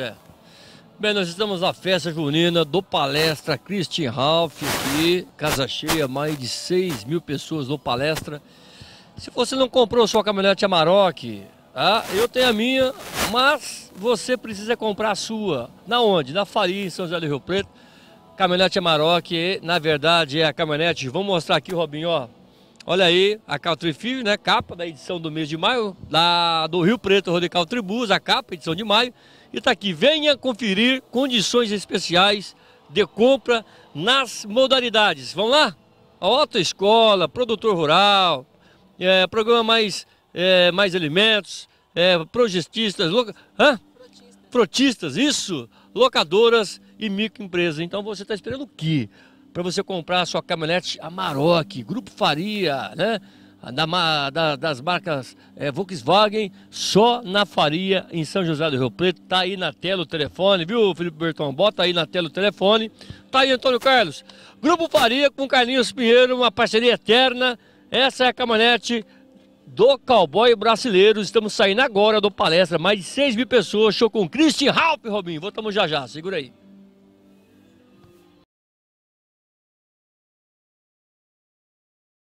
É. Bem, nós estamos na festa junina do Palestra Christian Ralph aqui, casa cheia, mais de 6 mil pessoas no Palestra. Se você não comprou sua caminhonete Amarok, ah, eu tenho a minha, mas você precisa comprar a sua. Na onde? Na Faria, em São José do Rio Preto. Caminhonete Amarok, na verdade é a caminhonete, vamos mostrar aqui, Robinho, ó. Olha aí a Caltri Filho, né? Capa da edição do mês de maio, da, do Rio Preto Radical Tribus, a capa, edição de maio. E tá aqui, venha conferir condições especiais de compra nas modalidades. Vamos lá? A escola, produtor rural, é, programa mais, é, mais alimentos, é, progestistas, loca... Hã? Frotistas. frotistas, isso, locadoras e microempresas. Então você está esperando o quê? para você comprar a sua caminhonete Amarok, Grupo Faria, né? Da, da, das marcas é, Volkswagen, só na Faria, em São José do Rio Preto. Tá aí na tela o telefone, viu, Felipe Bertão? Bota aí na tela o telefone. Tá aí, Antônio Carlos. Grupo Faria com Carlinhos Pinheiro, uma parceria eterna. Essa é a caminhonete do cowboy brasileiro. Estamos saindo agora do palestra. Mais de 6 mil pessoas. Show com Christian Ralph, Robinho. Voltamos já já, segura aí.